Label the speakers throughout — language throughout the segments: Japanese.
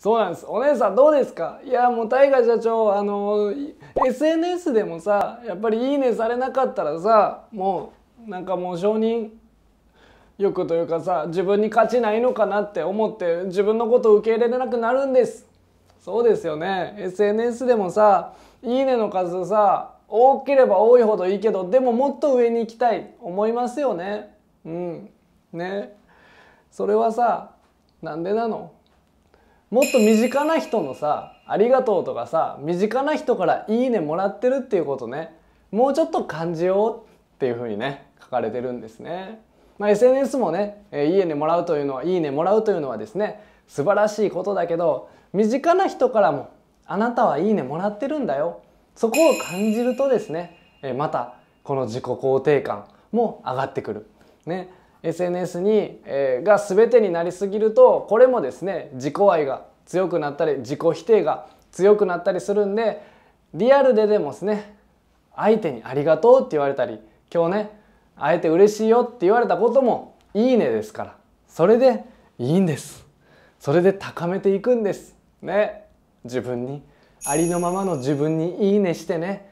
Speaker 1: そうなんですお姉さんどうですかいやもう大河社長あの SNS でもさやっぱり「いいね」されなかったらさもうなんかもう承認欲というかさ自分に価値ないのかなって思って自分のことを受け入れれなくなるんですそうですよね SNS でもさ「いいね」の数さ多ければ多いほどいいけどでももっと上に行きたい思いますよねうんねそれはさなんでなのもっと身近な人のさ「ありがとう」とかさ身近な人から「いいね」もらってるっていうことねもうちょっと感じようっていうふうにね書かれてるんですね。まあ、SNS もね、えいいねもらうというのは、いいねもらうというのはですね、素晴らしいことだけど、身近な人からも、あなたはいいねもらってるんだよ。そこを感じるとですね、えまた、この自己肯定感も上がってくる。ね、SNS に、えー、が全てになりすぎるとこれもですね自己愛が強くなったり自己否定が強くなったりするんでリアルででもですね相手に「ありがとう」って言われたり今日ね会えて嬉しいよって言われたことも「いいね」ですからそれでいいんですそれで高めていくんですね自分にありのままの自分に「いいね」してね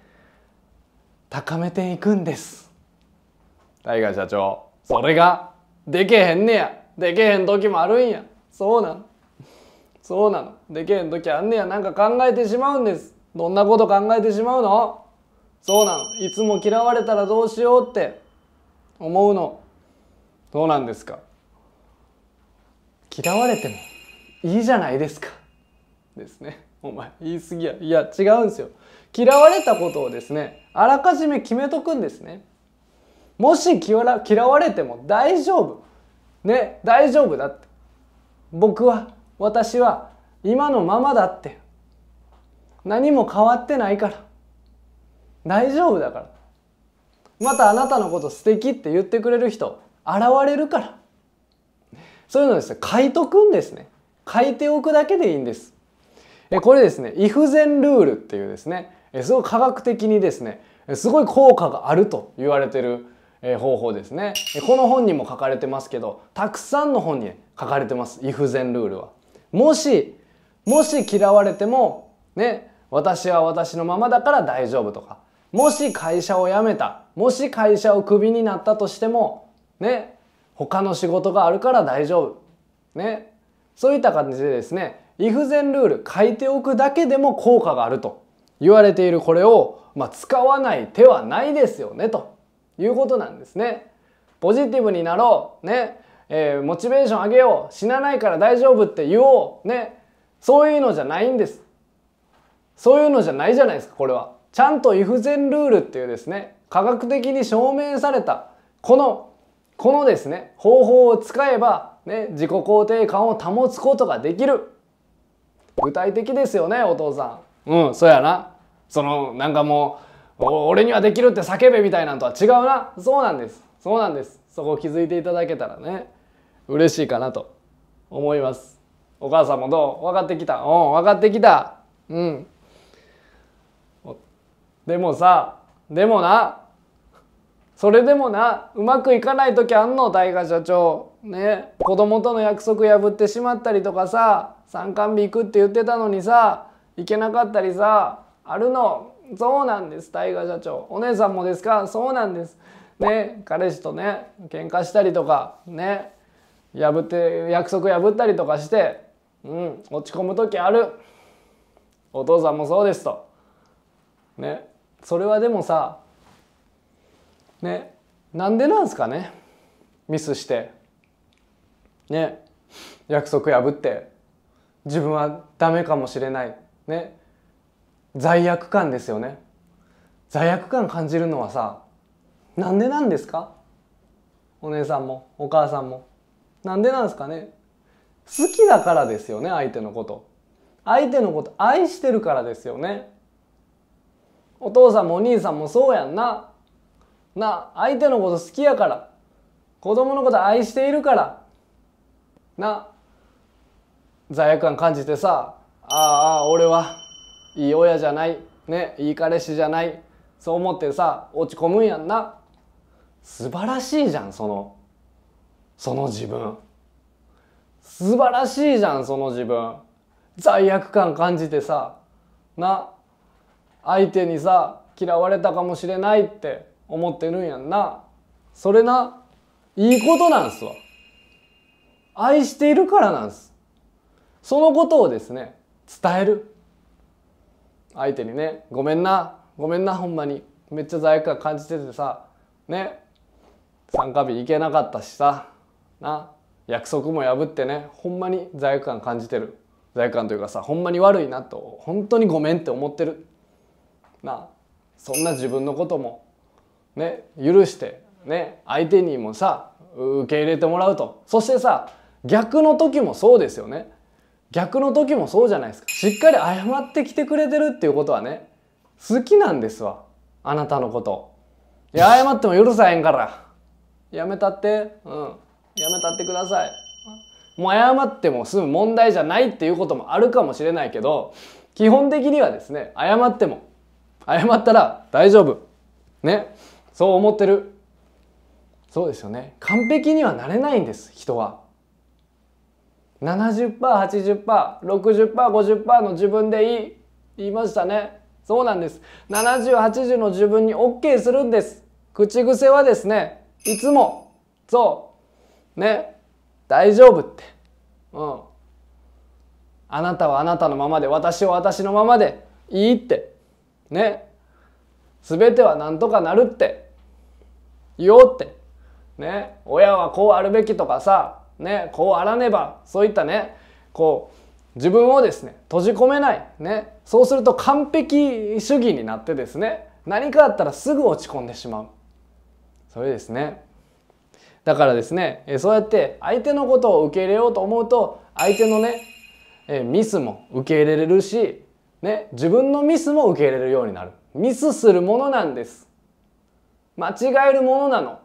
Speaker 1: 高めていくんです大河社長それがでけへんねやでけへん時もあるんやそうなのそうなのでけへん時あんねやなんか考えてしまうんですどんなこと考えてしまうのそうなのいつも嫌われたらどうしようって思うのどうなんですか嫌われてもいいじゃないですかですねお前言い過ぎやいや違うんですよ嫌われたことをですねあらかじめ決めとくんですねもし嫌われても大丈夫ね大丈夫だって僕は私は今のままだって何も変わってないから大丈夫だからまたあなたのこと素敵って言ってくれる人現れるからそういうのですね書いとくんですね書いておくだけでいいんですえこれですね「イフゼンルール」っていうですねすごい科学的にですねすごい効果があると言われてるえ方法ですねこの本にも書かれてますけどたくさんの本に書かれてます「イフゼルールは」もしもし嫌われてもね私は私のままだから大丈夫とかもし会社を辞めたもし会社をクビになったとしてもね他の仕事があるから大丈夫ねそういった感じでですね「イフゼルール」書いておくだけでも効果があると言われているこれを、まあ、使わない手はないですよねということなんですね。ポジティブになろう、ねえー、モチベーション上げよう死なないから大丈夫って言おう、ね、そういうのじゃないんですそういうのじゃないじゃないですかこれはちゃんと「イフゼンルール」っていうですね科学的に証明されたこのこのですね方法を使えば、ね、自己肯定感を保つことができる具体的ですよねお父さんうんそうやなそのなんかもう俺にはできるって叫べみたいなんとは違うなそうなんですそうなんですそこ気づいていただけたらね嬉しいかなと思いますお母さんもどう分かってきたうん分かってきたうんでもさでもなそれでもなうまくいかない時あんの大河社長ね子供との約束破ってしまったりとかさ参観日行くって言ってたのにさ行けなかったりさあるのそうなんです大河社長お姉さんもですかそうなんですね彼氏とね喧嘩したりとかね破って約束破ったりとかしてうん落ち込む時あるお父さんもそうですとねそれはでもさねなんでなんすかねミスしてね約束破って自分はダメかもしれないね罪悪感ですよね罪悪感感じるのはさなんでなんですかお姉さんもお母さんもなんでなんですかね好きだからですよね相手のこと相手のこと愛してるからですよねお父さんもお兄さんもそうやんなな相手のこと好きやから子供のこと愛しているからな罪悪感感じてさああ俺はいい親じゃないねいい彼氏じゃないそう思ってさ落ち込むんやんな素晴らしいじゃんそのその自分素晴らしいじゃんその自分罪悪感感じてさな相手にさ嫌われたかもしれないって思ってるんやんなそれないいことなんすわ愛しているからなんすそのことをですね伝える相手にね「ごめんなごめんなほんまにめっちゃ罪悪感感じててさね参加日行けなかったしさな約束も破ってねほんまに罪悪感感じてる罪悪感というかさほんまに悪いなと本当にごめんって思ってるなそんな自分のこともね許してね相手にもさ受け入れてもらうとそしてさ逆の時もそうですよね逆の時もそうじゃないですかしっかり謝ってきてくれてるっていうことはね好きなんですわあなたのこといや謝っても許さへんからやめたってうんやめたってくださいもう謝っても済む問題じゃないっていうこともあるかもしれないけど基本的にはですね謝っても謝ったら大丈夫ねそう思ってるそうですよね完璧にはなれないんです人は 70%80%60%50% の自分でいい言いましたねそうなんです7080の自分に OK するんです口癖はですねいつもそうね大丈夫ってうんあなたはあなたのままで私は私のままでいいってね全てはなんとかなるって言おうってね親はこうあるべきとかさね、こうあらねばそういったねこう自分をですね閉じ込めない、ね、そうすると完璧主義になってですね何かあったらすぐ落ち込んでしまうそれですねだからですねそうやって相手のことを受け入れようと思うと相手のねミスも受け入れれるし、ね、自分のミスも受け入れるようになるミスするものなんです間違えるものなの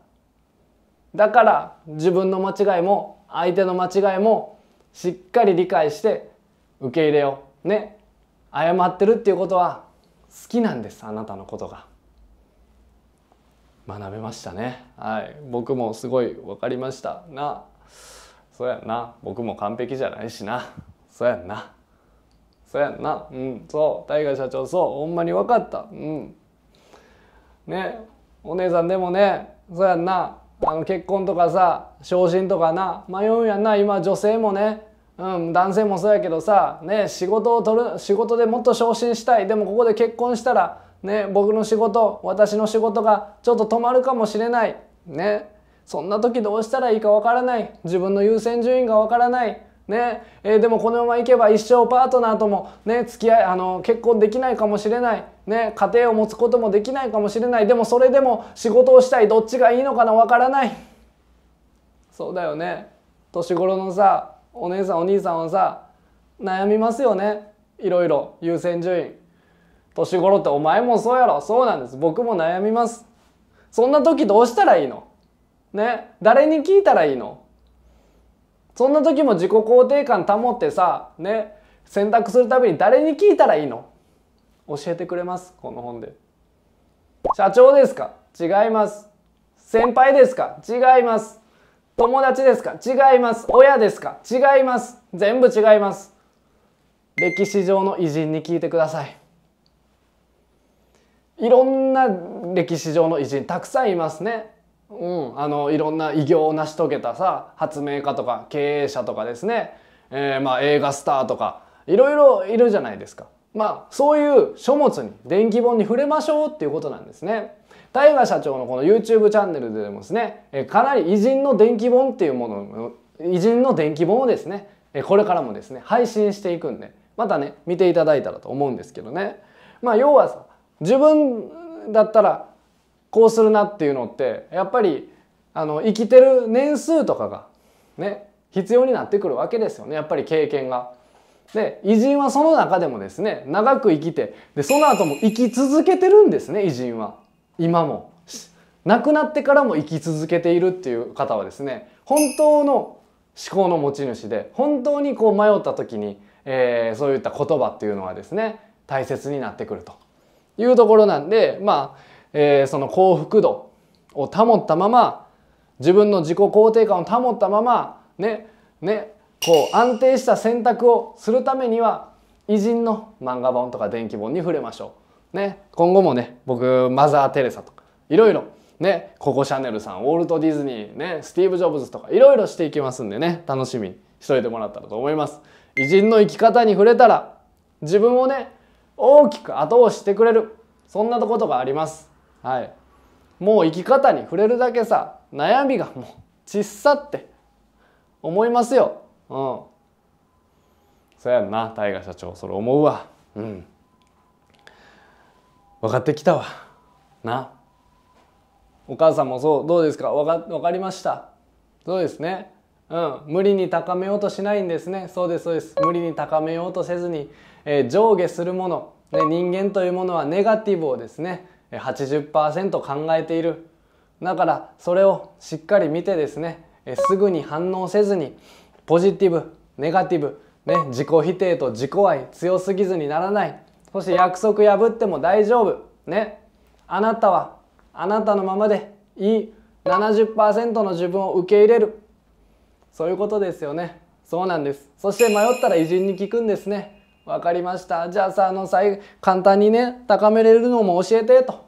Speaker 1: だから自分の間違いも相手の間違いもしっかり理解して受け入れようね謝ってるっていうことは好きなんですあなたのことが学べましたねはい僕もすごい分かりましたなそうやんな僕も完璧じゃないしなそうやんなそうやんなうんそう大河社長そうほんまに分かったうんねお姉さんでもねそうやんなあの結婚とかさ昇進とかな迷うやんな今女性もね、うん、男性もそうやけどさ、ね、仕事を取る仕事でもっと昇進したいでもここで結婚したら、ね、僕の仕事私の仕事がちょっと止まるかもしれない、ね、そんな時どうしたらいいかわからない自分の優先順位がわからないねえー、でもこのままいけば一生パートナーとも、ね、付き合いあの結婚できないかもしれないね、家庭を持つこともできないかもしれないでもそれでも仕事をしたいどっちがいいのかなわからないそうだよね年頃のさお姉さんお兄さんはさ悩みますよねいろいろ優先順位年頃ってお前もそうやろそうなんです僕も悩みますそんな時どうしたらいいのね誰に聞いたらいいのそんな時も自己肯定感保ってさね選択するたびに誰に聞いたらいいの教えてくれますこの本で社長ですか違います先輩ですか違います友達ですか違います親ですか違います全部違います歴史上の偉人に聞いてくださいいろんな歴史上の偉人たくさんいますねうんあのいろんな偉業を成し遂げたさ発明家とか経営者とかですね、えー、まあ映画スターとかいろいろいるじゃないですかまあ、そういう書物に電気本に触れましょうっていうことなんですね。大河社長のこの YouTube チャンネルでもですねかなり偉人の電気本っていうもの偉人の電気本をですねこれからもですね配信していくんでまたね見ていただいたらと思うんですけどね。まあ、要はさ自分だったらこうするなっていうのってやっぱりあの生きてる年数とかがね必要になってくるわけですよねやっぱり経験が。で偉人はその中でもですね長く生きてでその後も生き続けてるんですね偉人は今も亡くなってからも生き続けているっていう方はですね本当の思考の持ち主で本当にこう迷った時に、えー、そういった言葉っていうのはですね大切になってくるというところなんでまあ、えー、その幸福度を保ったまま自分の自己肯定感を保ったままねねこう安定した選択をするためには偉人の漫画本とか電気本に触れましょう。ね、今後もね僕マザー・テレサとかいろいろねココ・シャネルさんウォルト・ディズニー、ね、スティーブ・ジョブズとかいろいろしていきますんでね楽しみにしといてもらったらと思います。偉人の生き方に触れたら自分をね大きく後押ししてくれるそんなことがあります。はい、もう生き方に触れるだけさ悩みがもうちっさって思いますよ。うんそやんな大河社長それ思うわうん分かってきたわなお母さんもそうどうですか分か分かりましたそうですねうん無理に高めようとしないんですねそうですそうです無理に高めようとせずに、えー、上下するもの、ね、人間というものはネガティブをですね80%考えているだからそれをしっかり見てですね、えー、すぐに反応せずにポジティブネガティブ、ね、自己否定と自己愛強すぎずにならないそして約束破っても大丈夫ねあなたはあなたのままでいい70%の自分を受け入れるそういうことですよねそうなんですそして迷ったら偉人に聞くんですね分かりましたじゃあさあの最簡単にね高めれるのも教えてと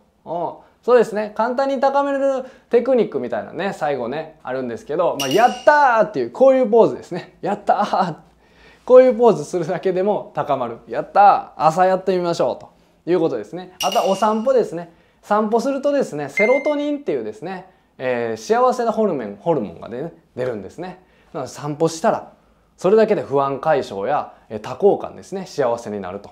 Speaker 1: そうですね簡単に高めるテクニックみたいなね最後ねあるんですけど、まあ、やったーっていうこういうポーズですねやったーこういうポーズするだけでも高まるやったー朝やってみましょうということですねあとはお散歩ですね散歩するとですねセロトニンっていうですね、えー、幸せなホルメンホルモンが、ね、出るんですねなので散歩したらそれだけで不安解消や多幸感ですね幸せになると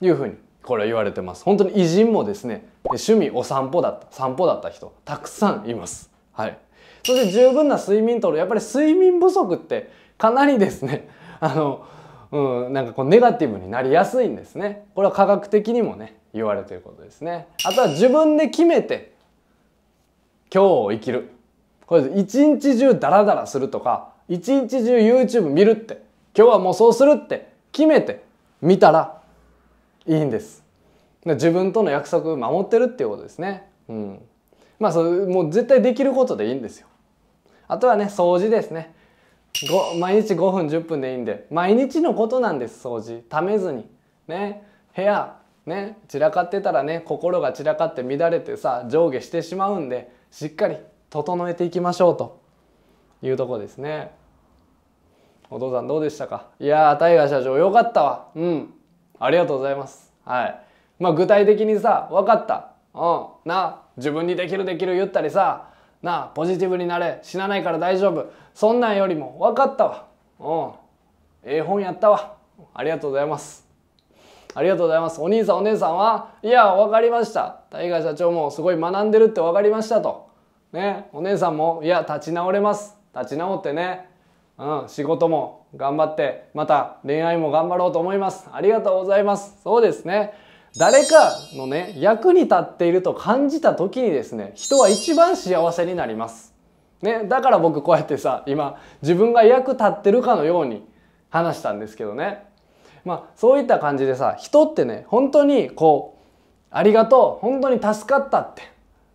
Speaker 1: いうふうにこれ言われてます本当に偉人もですね趣味お散歩だった散歩だった人たくさんいますはいそして十分な睡眠とるやっぱり睡眠不足ってかなりですねあのうん、なんかこうネガティブになりやすいんですねこれは科学的にもね言われてることですねあとは自分で決めて今日を生きるこれ一日中ダラダラするとか一日中 YouTube 見るって今日はもうそうするって決めて見たらいいんです自分との約束守ってるっていうことですねうんまあそれもう絶対できることでいいんですよあとはね掃除ですね毎日5分10分でいいんで毎日のことなんです掃除ためずにね部屋ね散らかってたらね心が散らかって乱れてさ上下してしまうんでしっかり整えていきましょうというとこですねお父さんどうでしたかいやー大河社長よかったわうんありがとうございます。はい。まあ、具体的にさ、分かった。うん。な、自分にできるできる言ったりさ、な、ポジティブになれ。死なないから大丈夫。そんなんよりも、分かったわ。うん。ええ本やったわ。ありがとうございます。ありがとうございます。お兄さんお姉さんはいや、分かりました。大河社長もすごい学んでるって分かりましたと。ね、お姉さんもいや、立ち直れます。立ち直ってね、うん、仕事も頑張ってまた恋愛も頑張ろうと思いますありがとうございますそうですね誰かのね役に立っていると感じた時にですね人は一番幸せになります、ね、だから僕こうやってさ今自分が役立ってるかのように話したんですけどねまあそういった感じでさ人ってね本当にこうありがとう本当に助かったって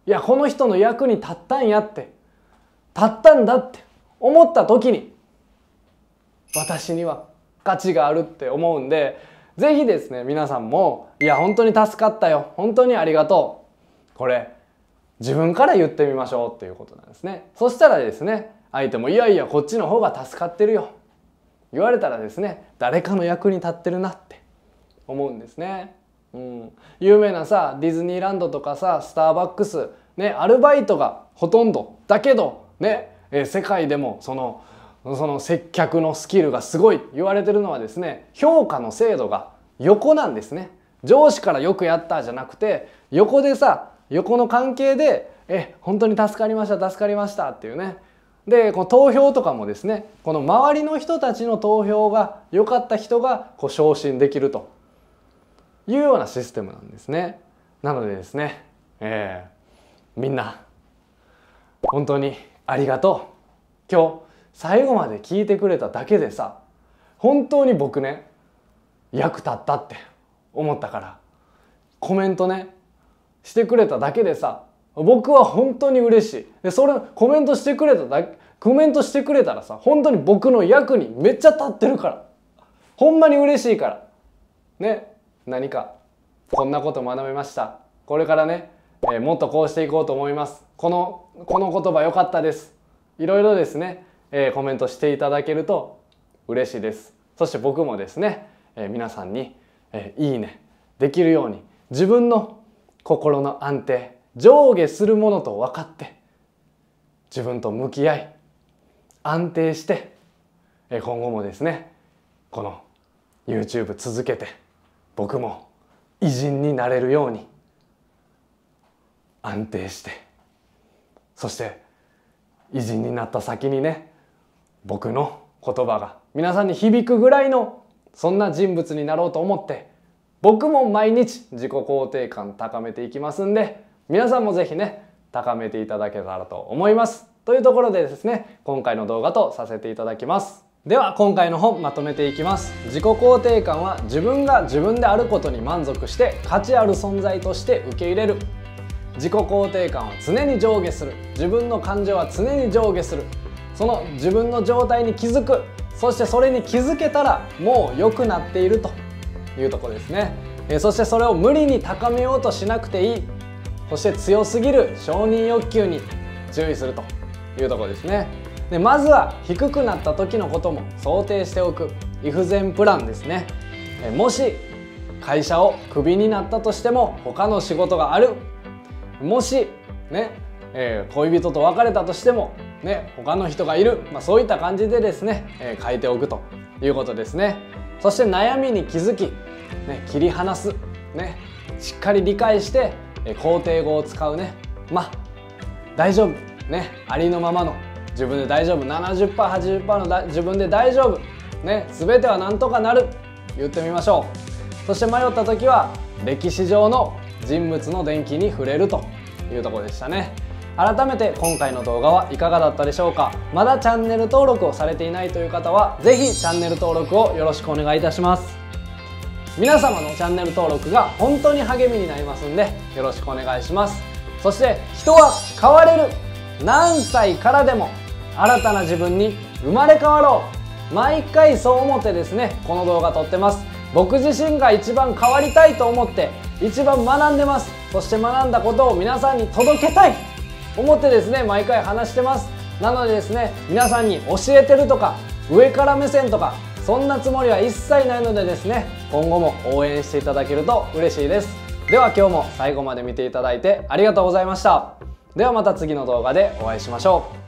Speaker 1: いやこの人の役に立ったんやって立ったんだって思った時に私には価値があるって思うんで是非ですね皆さんも「いや本当に助かったよ本当にありがとう」これ自分から言ってみましょうっていうことなんですねそしたらですね相手も「いやいやこっちの方が助かってるよ」言われたらですね誰かの役に立ってるなって思うんですね。うん、有名なさディズニーランドとかさスターバックス、ね、アルバイトがほとんどだけど、ね、え世界でもそのその接客のスキルがすごい言われてるのはですね評価の精度が横なんですね上司からよくやったじゃなくて横でさ横の関係でえ本当に助かりました助かりましたっていうねでこの投票とかもですねこの周りの人たちの投票が良かった人がこう昇進できるというようなシステムなんですねなのでですねえー、みんな本当にありがとう今日最後まで聞いてくれただけでさ本当に僕ね役立ったって思ったからコメントねしてくれただけでさ僕は本当に嬉しいでそれコメントしてくれただけコメントしてくれたらさ本当に僕の役にめっちゃ立ってるからほんまに嬉しいからね何かこんなこと学べましたこれからね、えー、もっとこうしていこうと思いますこのこの言葉良かったですいろいろですねえー、コメントしていただけると嬉しいですそして僕もですね、えー、皆さんに、えー、いいねできるように自分の心の安定上下するものと分かって自分と向き合い安定して、えー、今後もですねこの YouTube 続けて僕も偉人になれるように安定してそして偉人になった先にね僕の言葉が皆さんに響くぐらいのそんな人物になろうと思って僕も毎日自己肯定感高めていきますんで皆さんも是非ね高めていただけたらと思いますというところでですね今回の動画とさせていただきますでは今回の本まとめていきます自己肯定感は自分が自分であることに満足して価値ある存在として受け入れる自己肯定感は常に上下する自分の感情は常に上下するその自分の状態に気づくそしてそれに気づけたらもう良くなっているというところですね、えそしてそれを無理に高めようとしなくていいそして強すぎる承認欲求に注意するというところですねでまずは低くなった時のことも想定しておくイフ前プランですねえもし会社をクビになったとしても他の仕事があるもしね、えー、恋人と別れたとしてもね、他の人がいる、まあ、そういった感じでですね、えー、変えておくということですねそして悩みに気づき、ね、切り離す、ね、しっかり理解して、えー、肯定語を使うねまあ大丈夫ねありのままの自分で大丈夫 70%80% のだ自分で大丈夫ね全てはなんとかなる言ってみましょうそして迷った時は歴史上の人物の伝記に触れるというところでしたね。改めて今回の動画はいかがだったでしょうかまだチャンネル登録をされていないという方は是非チャンネル登録をよろしくお願いいたします皆様のチャンネル登録が本当に励みになりますんでよろしくお願いしますそして人は変われる何歳からでも新たな自分に生まれ変わろう毎回そう思ってですねこの動画撮ってます僕自身が一番変わりたいと思って一番学んでますそして学んだことを皆さんに届けたい思ってですね毎回話してますなのでですね皆さんに教えてるとか上から目線とかそんなつもりは一切ないのでですね今後も応援していただけると嬉しいですでは今日も最後まで見ていただいてありがとうございましたではまた次の動画でお会いしましょう